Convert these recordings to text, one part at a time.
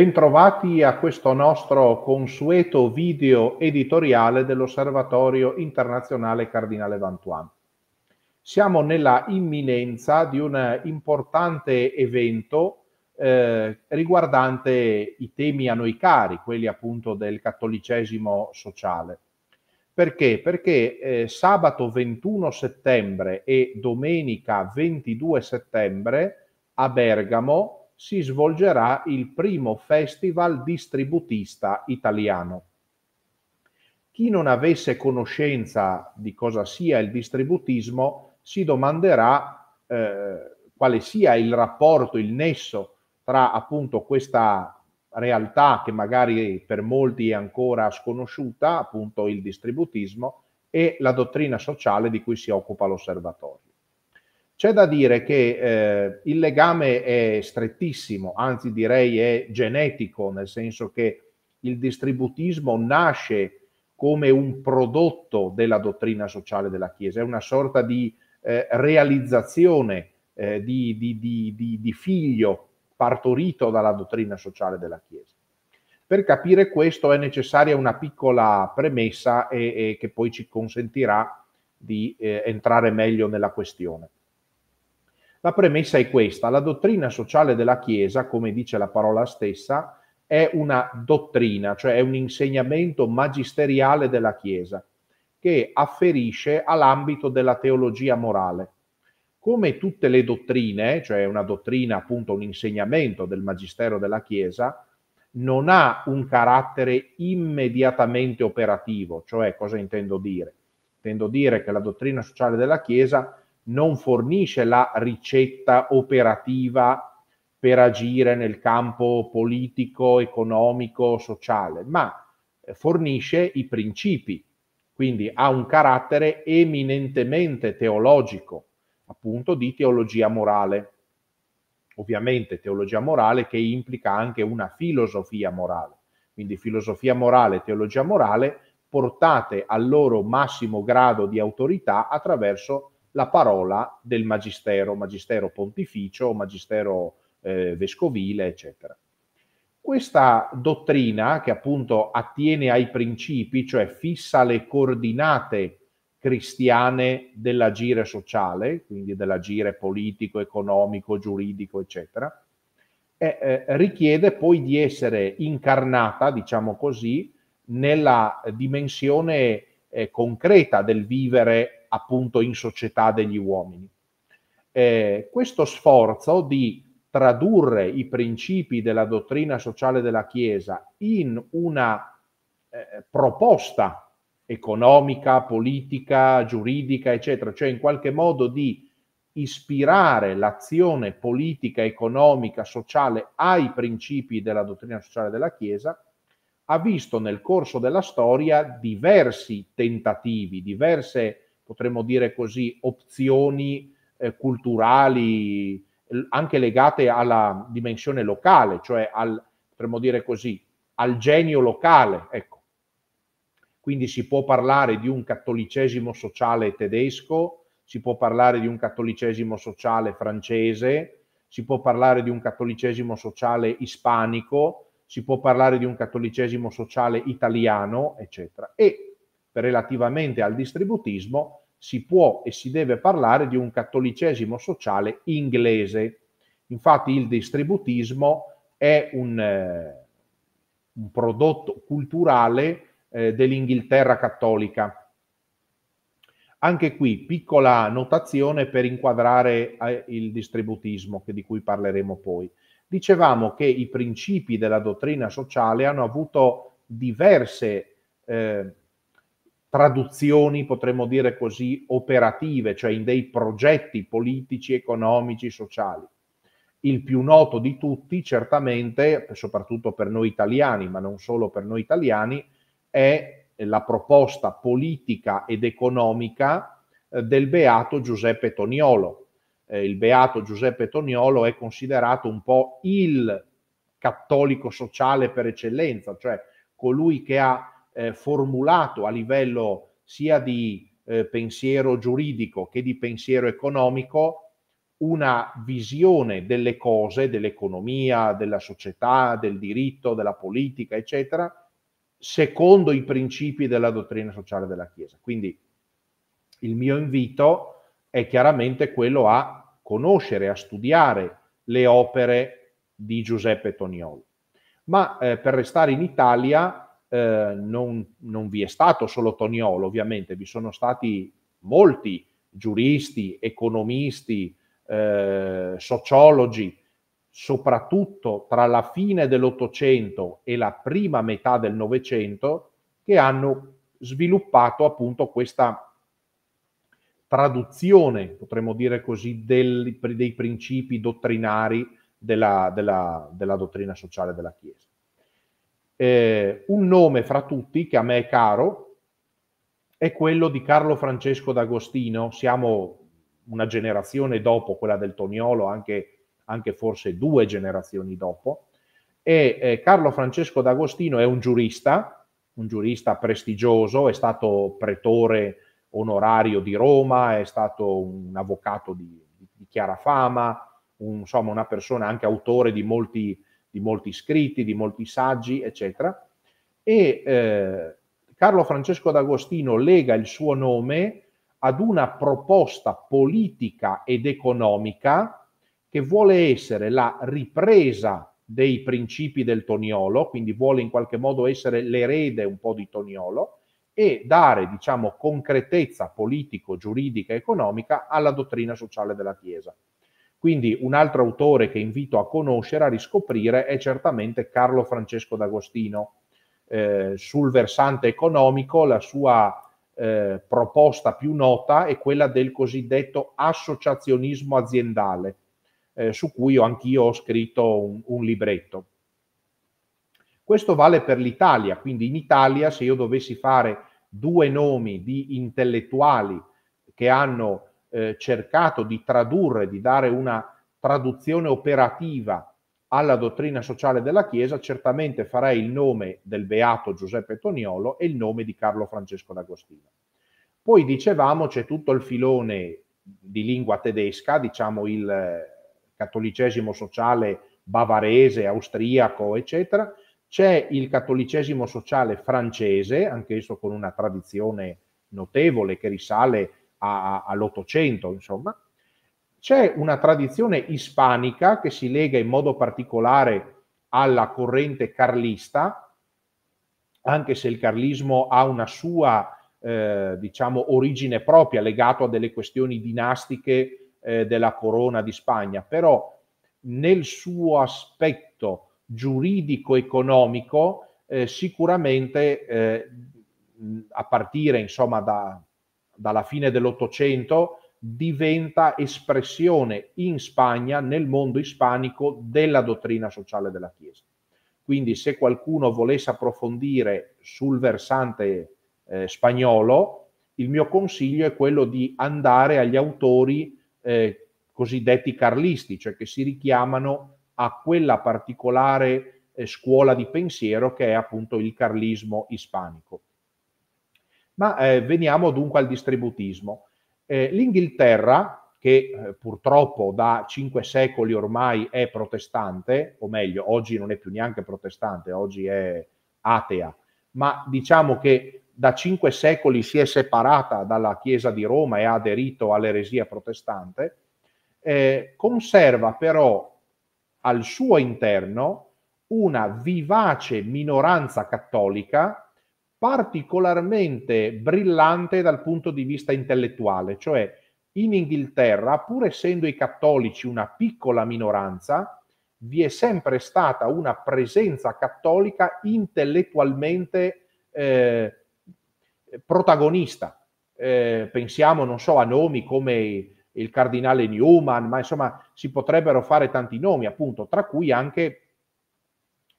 Bentrovati a questo nostro consueto video editoriale dell'Osservatorio internazionale Cardinale Vantuan. Siamo nella imminenza di un importante evento eh, riguardante i temi a noi cari, quelli appunto del cattolicesimo sociale. Perché? Perché eh, sabato 21 settembre e domenica 22 settembre a Bergamo si svolgerà il primo festival distributista italiano. Chi non avesse conoscenza di cosa sia il distributismo si domanderà eh, quale sia il rapporto, il nesso tra appunto questa realtà che magari per molti è ancora sconosciuta, appunto il distributismo, e la dottrina sociale di cui si occupa l'osservatorio. C'è da dire che eh, il legame è strettissimo, anzi direi è genetico, nel senso che il distributismo nasce come un prodotto della dottrina sociale della Chiesa, è una sorta di eh, realizzazione eh, di, di, di, di figlio partorito dalla dottrina sociale della Chiesa. Per capire questo è necessaria una piccola premessa e, e che poi ci consentirà di eh, entrare meglio nella questione. La premessa è questa, la dottrina sociale della Chiesa, come dice la parola stessa, è una dottrina, cioè è un insegnamento magisteriale della Chiesa, che afferisce all'ambito della teologia morale. Come tutte le dottrine, cioè una dottrina appunto un insegnamento del magistero della Chiesa, non ha un carattere immediatamente operativo, cioè cosa intendo dire? Intendo dire che la dottrina sociale della Chiesa non fornisce la ricetta operativa per agire nel campo politico, economico, sociale, ma fornisce i principi, quindi ha un carattere eminentemente teologico, appunto di teologia morale. Ovviamente teologia morale che implica anche una filosofia morale, quindi filosofia morale e teologia morale portate al loro massimo grado di autorità attraverso la parola del magistero, magistero pontificio, magistero eh, vescovile, eccetera. Questa dottrina, che appunto attiene ai principi, cioè fissa le coordinate cristiane dell'agire sociale, quindi dell'agire politico, economico, giuridico, eccetera, e, eh, richiede poi di essere incarnata, diciamo così, nella dimensione eh, concreta del vivere appunto in società degli uomini. Eh, questo sforzo di tradurre i principi della dottrina sociale della Chiesa in una eh, proposta economica, politica, giuridica, eccetera, cioè in qualche modo di ispirare l'azione politica, economica, sociale ai principi della dottrina sociale della Chiesa, ha visto nel corso della storia diversi tentativi, diverse potremmo dire così, opzioni eh, culturali anche legate alla dimensione locale, cioè al, potremmo dire così, al genio locale. Ecco. Quindi si può parlare di un cattolicesimo sociale tedesco, si può parlare di un cattolicesimo sociale francese, si può parlare di un cattolicesimo sociale ispanico, si può parlare di un cattolicesimo sociale italiano, eccetera. E relativamente al distributismo si può e si deve parlare di un cattolicesimo sociale inglese. Infatti il distributismo è un, eh, un prodotto culturale eh, dell'Inghilterra cattolica. Anche qui piccola notazione per inquadrare eh, il distributismo di cui parleremo poi. Dicevamo che i principi della dottrina sociale hanno avuto diverse eh, traduzioni, potremmo dire così, operative, cioè in dei progetti politici, economici, sociali. Il più noto di tutti, certamente, soprattutto per noi italiani, ma non solo per noi italiani, è la proposta politica ed economica eh, del beato Giuseppe Toniolo. Eh, il beato Giuseppe Toniolo è considerato un po' il cattolico sociale per eccellenza, cioè colui che ha eh, formulato a livello sia di eh, pensiero giuridico che di pensiero economico una visione delle cose, dell'economia, della società, del diritto, della politica, eccetera, secondo i principi della dottrina sociale della Chiesa. Quindi il mio invito è chiaramente quello a conoscere, a studiare le opere di Giuseppe Toniolo. Ma eh, per restare in Italia, eh, non, non, vi è stato solo Toniolo, ovviamente, vi sono stati molti giuristi, economisti, eh, sociologi, soprattutto tra la fine dell'Ottocento e la prima metà del Novecento, che hanno sviluppato appunto questa traduzione, potremmo dire così, del, dei principi dottrinari della, della, della dottrina sociale della Chiesa eh, un nome fra tutti che a me è caro è quello di Carlo Francesco d'Agostino. Siamo una generazione dopo quella del Toniolo, anche, anche forse due generazioni dopo. E eh, Carlo Francesco d'Agostino è un giurista, un giurista prestigioso, è stato pretore onorario di Roma, è stato un avvocato di, di chiara fama, un, insomma una persona anche autore di molti di molti scritti, di molti saggi, eccetera. E eh, Carlo Francesco d'Agostino lega il suo nome ad una proposta politica ed economica che vuole essere la ripresa dei principi del Toniolo, quindi vuole in qualche modo essere l'erede un po' di Toniolo e dare, diciamo, concretezza politico, giuridica, economica alla dottrina sociale della Chiesa. Quindi un altro autore che invito a conoscere, a riscoprire, è certamente Carlo Francesco d'Agostino. Eh, sul versante economico la sua eh, proposta più nota è quella del cosiddetto associazionismo aziendale, eh, su cui anch'io ho scritto un, un libretto. Questo vale per l'Italia, quindi in Italia se io dovessi fare due nomi di intellettuali che hanno eh, cercato di tradurre, di dare una traduzione operativa alla dottrina sociale della Chiesa, certamente farei il nome del beato Giuseppe Toniolo e il nome di Carlo Francesco d'Agostino. Poi dicevamo c'è tutto il filone di lingua tedesca, diciamo il eh, cattolicesimo sociale bavarese, austriaco, eccetera, c'è il cattolicesimo sociale francese, anch'esso con una tradizione notevole che risale a, all'Ottocento, insomma, c'è una tradizione ispanica che si lega in modo particolare alla corrente carlista, anche se il carlismo ha una sua eh, diciamo, origine propria legato a delle questioni dinastiche eh, della corona di Spagna, però nel suo aspetto giuridico-economico eh, sicuramente eh, a partire insomma da, dalla fine dell'Ottocento diventa espressione in Spagna, nel mondo ispanico, della dottrina sociale della Chiesa. Quindi se qualcuno volesse approfondire sul versante eh, spagnolo, il mio consiglio è quello di andare agli autori eh, cosiddetti carlisti, cioè che si richiamano a quella particolare eh, scuola di pensiero che è appunto il carlismo ispanico. Ma eh, veniamo dunque al distributismo. Eh, L'Inghilterra, che eh, purtroppo da cinque secoli ormai è protestante, o meglio, oggi non è più neanche protestante, oggi è atea, ma diciamo che da cinque secoli si è separata dalla Chiesa di Roma e ha aderito all'eresia protestante, eh, conserva però al suo interno una vivace minoranza cattolica particolarmente brillante dal punto di vista intellettuale, cioè in Inghilterra, pur essendo i cattolici una piccola minoranza, vi è sempre stata una presenza cattolica intellettualmente eh, protagonista. Eh, pensiamo, non so, a nomi come il cardinale Newman, ma insomma si potrebbero fare tanti nomi, appunto, tra cui anche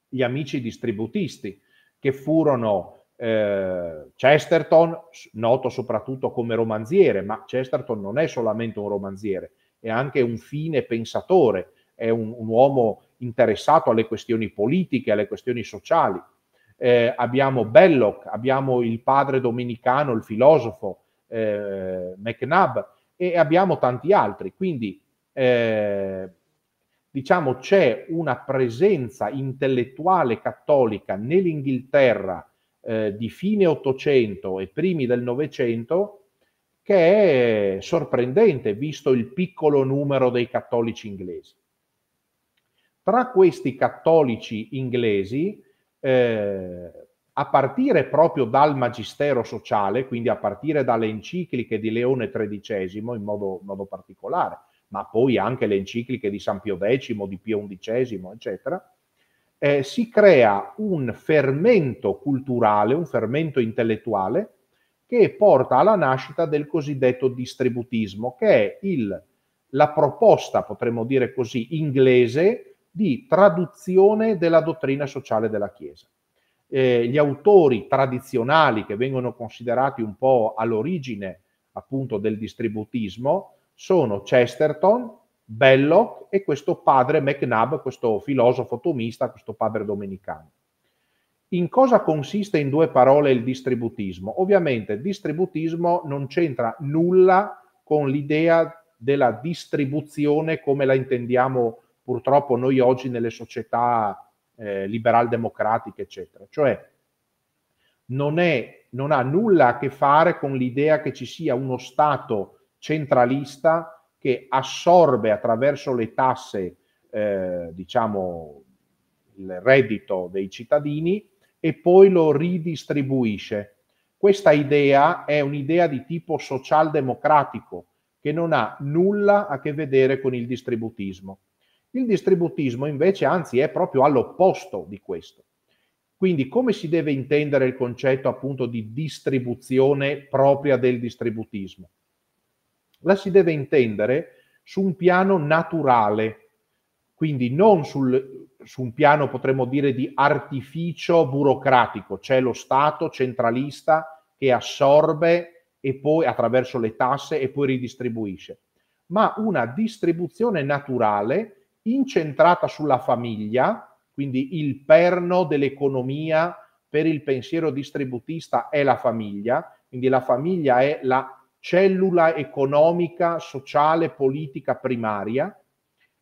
gli amici distributisti, che furono eh, Chesterton, noto soprattutto come romanziere, ma Chesterton non è solamente un romanziere, è anche un fine pensatore, è un, un uomo interessato alle questioni politiche, alle questioni sociali. Eh, abbiamo Belloc, abbiamo il padre domenicano, il filosofo eh, McNabb e abbiamo tanti altri. Quindi eh, diciamo c'è una presenza intellettuale cattolica nell'Inghilterra eh, di fine Ottocento e primi del Novecento che è sorprendente visto il piccolo numero dei cattolici inglesi. Tra questi cattolici inglesi, eh, a partire proprio dal magistero sociale, quindi a partire dalle encicliche di Leone XIII in modo, in modo particolare, ma poi anche le encicliche di San Pio X, di Pio XI, eccetera, eh, si crea un fermento culturale, un fermento intellettuale che porta alla nascita del cosiddetto distributismo, che è il, la proposta, potremmo dire così, inglese di traduzione della dottrina sociale della Chiesa. Eh, gli autori tradizionali che vengono considerati un po' all'origine appunto del distributismo sono Chesterton, Belloc e questo padre McNab, questo filosofo tomista, questo padre domenicano. In cosa consiste in due parole il distributismo? Ovviamente il distributismo non c'entra nulla con l'idea della distribuzione come la intendiamo purtroppo noi oggi nelle società eh, liberal-democratiche, eccetera. Cioè non, è, non ha nulla a che fare con l'idea che ci sia uno Stato centralista che assorbe attraverso le tasse, eh, diciamo, il reddito dei cittadini e poi lo ridistribuisce. Questa idea è un'idea di tipo socialdemocratico che non ha nulla a che vedere con il distributismo. Il distributismo invece anzi è proprio all'opposto di questo. Quindi come si deve intendere il concetto appunto di distribuzione propria del distributismo? la si deve intendere su un piano naturale, quindi non sul, su un piano potremmo dire di artificio burocratico, c'è lo Stato centralista che assorbe e poi attraverso le tasse e poi ridistribuisce, ma una distribuzione naturale incentrata sulla famiglia, quindi il perno dell'economia per il pensiero distributista è la famiglia, quindi la famiglia è la cellula economica, sociale, politica primaria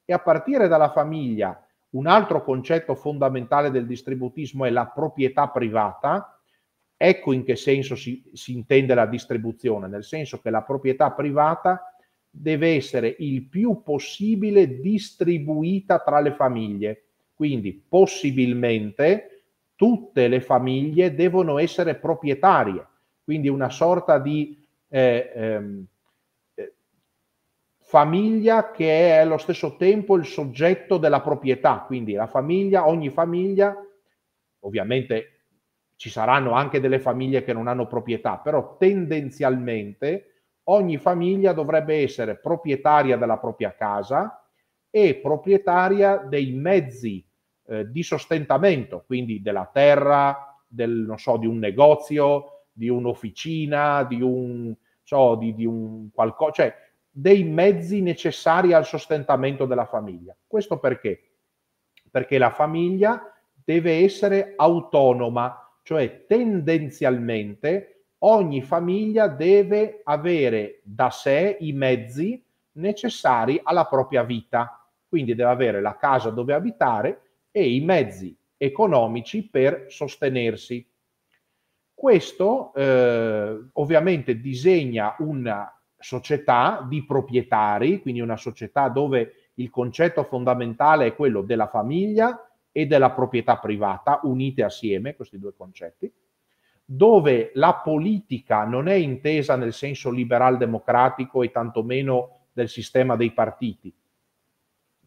e a partire dalla famiglia un altro concetto fondamentale del distributismo è la proprietà privata. Ecco in che senso si, si, intende la distribuzione, nel senso che la proprietà privata deve essere il più possibile distribuita tra le famiglie. Quindi possibilmente tutte le famiglie devono essere proprietarie, quindi una sorta di è ehm, eh, famiglia che è allo stesso tempo il soggetto della proprietà, quindi la famiglia, ogni famiglia, ovviamente ci saranno anche delle famiglie che non hanno proprietà, però tendenzialmente ogni famiglia dovrebbe essere proprietaria della propria casa e proprietaria dei mezzi eh, di sostentamento, quindi della terra, del, so, di un negozio, di un'officina, di un, so, di, di un qualcosa, cioè dei mezzi necessari al sostentamento della famiglia. Questo perché? Perché la famiglia deve essere autonoma, cioè tendenzialmente ogni famiglia deve avere da sé i mezzi necessari alla propria vita, quindi deve avere la casa dove abitare e i mezzi economici per sostenersi. Questo eh, ovviamente disegna una società di proprietari, quindi una società dove il concetto fondamentale è quello della famiglia e della proprietà privata, unite assieme questi due concetti, dove la politica non è intesa nel senso liberal democratico e tantomeno del sistema dei partiti,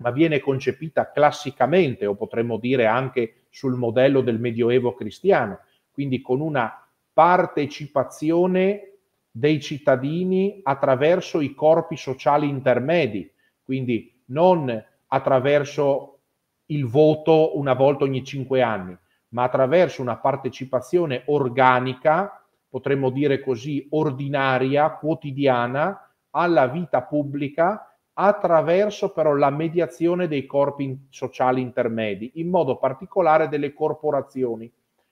ma viene concepita classicamente, o potremmo dire anche sul modello del Medioevo cristiano, quindi con una partecipazione dei cittadini attraverso i corpi sociali intermedi, quindi non attraverso il voto una volta ogni cinque anni, ma attraverso una partecipazione organica, potremmo dire così, ordinaria, quotidiana, alla vita pubblica attraverso però la mediazione dei corpi sociali intermedi, in modo particolare delle corporazioni.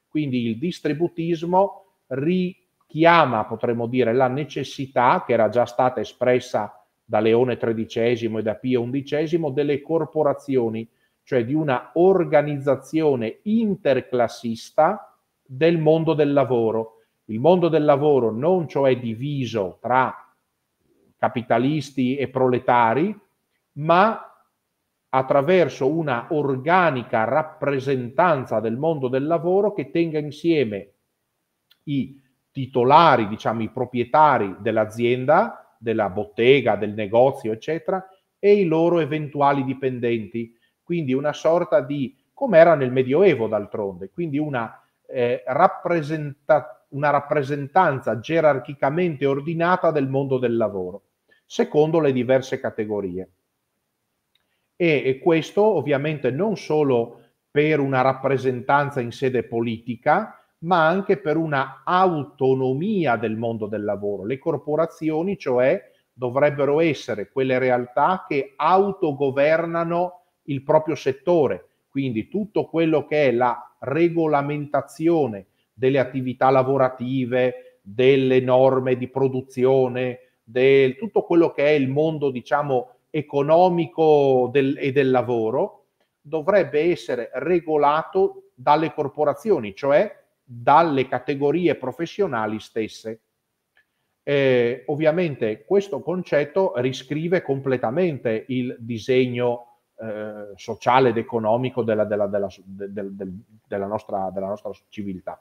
Quindi il distributismo richiama, potremmo dire, la necessità che era già stata espressa da Leone XIII e da Pio XI delle corporazioni, cioè di una organizzazione interclassista del mondo del lavoro. Il mondo del lavoro non cioè diviso tra capitalisti e proletari, ma attraverso una organica rappresentanza del mondo del lavoro che tenga insieme i titolari, diciamo i proprietari dell'azienda, della bottega, del negozio, eccetera, e i loro eventuali dipendenti. Quindi una sorta di, come era nel Medioevo d'altronde, quindi una, eh, rappresenta- una rappresentanza gerarchicamente ordinata del mondo del lavoro, secondo le diverse categorie. E, e questo ovviamente non solo per una rappresentanza in sede politica, ma anche per una autonomia del mondo del lavoro. Le corporazioni, cioè, dovrebbero essere quelle realtà che autogovernano il proprio settore, quindi tutto quello che è la regolamentazione delle attività lavorative, delle norme di produzione, del tutto quello che è il mondo, diciamo, economico del, e del lavoro, dovrebbe essere regolato dalle corporazioni, cioè dalle categorie professionali stesse. Eh, ovviamente questo concetto riscrive completamente il disegno eh, sociale ed economico della, della, della, della, nostra, della nostra civiltà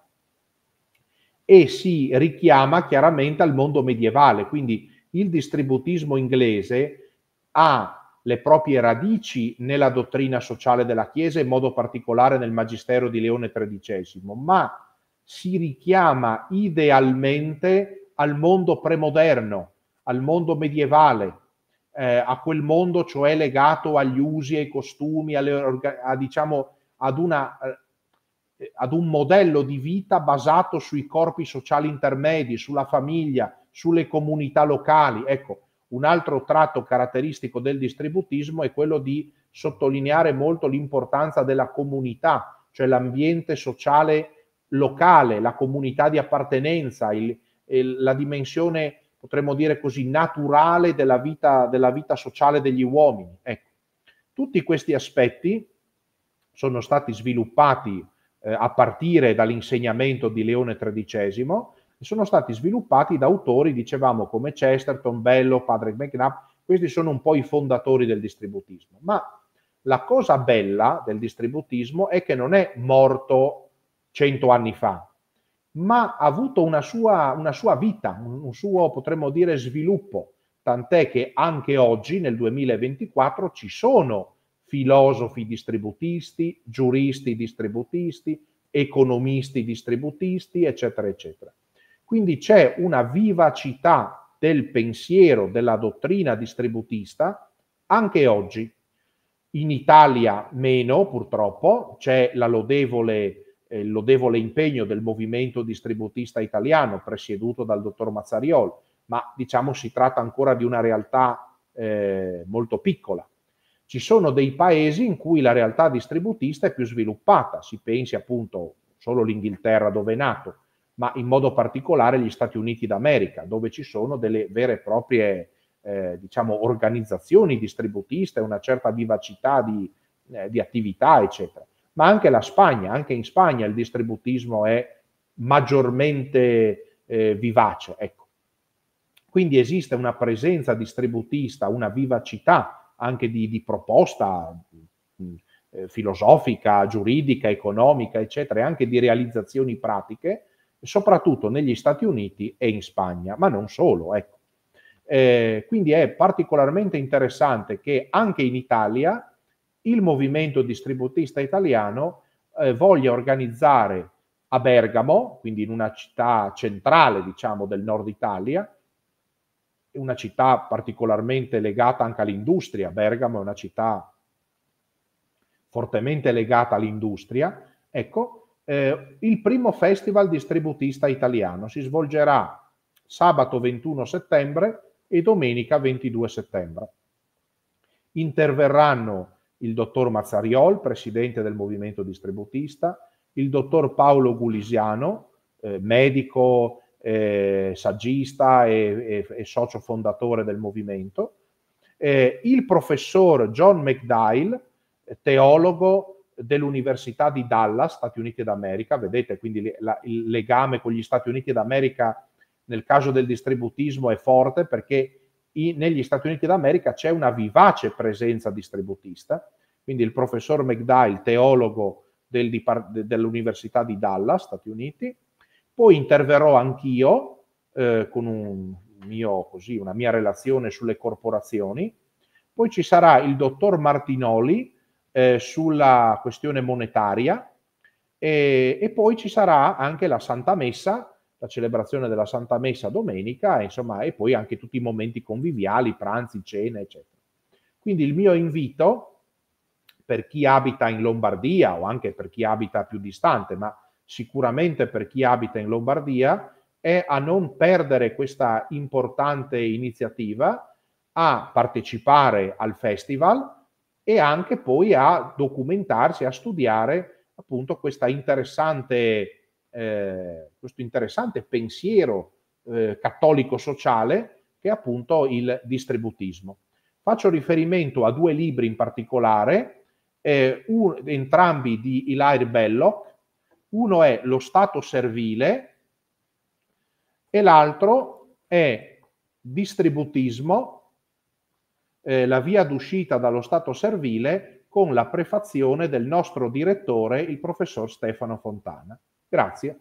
e si richiama chiaramente al mondo medievale, quindi il distributismo inglese ha le proprie radici nella dottrina sociale della Chiesa, in modo particolare nel Magistero di Leone XIII, ma si richiama idealmente al mondo premoderno, al mondo medievale, eh, a quel mondo cioè legato agli usi e ai costumi, alle, a, diciamo, ad, una, eh, ad un modello di vita basato sui corpi sociali intermedi, sulla famiglia, sulle comunità locali. Ecco, un altro tratto caratteristico del distributismo è quello di sottolineare molto l'importanza della comunità, cioè l'ambiente sociale locale, la comunità di appartenenza, il, il, la dimensione, potremmo dire così, naturale della vita, della vita sociale degli uomini. Ecco, tutti questi aspetti sono stati sviluppati eh, a partire dall'insegnamento di Leone XIII e sono stati sviluppati da autori, dicevamo, come Chesterton, Bello, Patrick McNabb, questi sono un po' i fondatori del distributismo. Ma la cosa bella del distributismo è che non è morto cento anni fa, ma ha avuto una sua, una sua vita, un suo, potremmo dire, sviluppo, tant'è che anche oggi, nel 2024, ci sono filosofi distributisti, giuristi distributisti, economisti distributisti, eccetera, eccetera. Quindi c'è una vivacità del pensiero, della dottrina distributista anche oggi. In Italia meno, purtroppo, c'è la lodevole eh, lodevole impegno del movimento distributista italiano presieduto dal dottor Mazzariol, ma diciamo si tratta ancora di una realtà eh, molto piccola. Ci sono dei paesi in cui la realtà distributista è più sviluppata, si pensi appunto solo l'Inghilterra dove è nato, ma in modo particolare gli Stati Uniti d'America, dove ci sono delle vere e proprie eh, diciamo, organizzazioni distributiste, una certa vivacità di, eh, di attività, eccetera ma anche la Spagna, anche in Spagna il distributismo è maggiormente eh, vivace. Ecco. Quindi esiste una presenza distributista, una vivacità anche di, di proposta mm, mm, eh, filosofica, giuridica, economica, eccetera, e anche di realizzazioni pratiche, soprattutto negli Stati Uniti e in Spagna, ma non solo. Ecco. Eh, quindi è particolarmente interessante che anche in Italia il movimento distributista italiano eh, voglia organizzare a Bergamo, quindi in una città centrale, diciamo, del nord Italia, una città particolarmente legata anche all'industria. Bergamo è una città fortemente legata all'industria. Ecco, eh, il primo festival distributista italiano si svolgerà sabato 21 settembre e domenica 22 settembre. Interverranno il dottor Mazzariol, presidente del movimento distributista, il dottor Paolo Gulisiano, eh, medico, eh, saggista e, e, e, socio fondatore del movimento, eh, il professor John McDyle, eh, teologo dell'Università di Dallas, Stati Uniti d'America, vedete quindi la, il legame con gli Stati Uniti d'America nel caso del distributismo è forte perché negli Stati Uniti d'America c'è una vivace presenza distributista, quindi il professor McDowell, teologo del dell'Università di Dallas, Stati Uniti, poi interverrò anch'io eh, con un mio, così, una mia relazione sulle corporazioni, poi ci sarà il dottor Martinoli eh, sulla questione monetaria e, e poi ci sarà anche la Santa Messa la celebrazione della Santa Messa domenica, insomma, e poi anche tutti i momenti conviviali, pranzi, cene, eccetera. Quindi il mio invito per chi abita in Lombardia o anche per chi abita più distante, ma sicuramente per chi abita in Lombardia, è a non perdere questa importante iniziativa, a partecipare al festival e anche poi a documentarsi, a studiare appunto questa interessante eh, questo interessante pensiero eh, cattolico sociale che è appunto il distributismo. Faccio riferimento a due libri in particolare, eh, un, entrambi di Hilaire Belloc, uno è Lo Stato servile e l'altro è Distributismo, eh, la via d'uscita dallo Stato servile con la prefazione del nostro direttore, il professor Stefano Fontana. Grazie.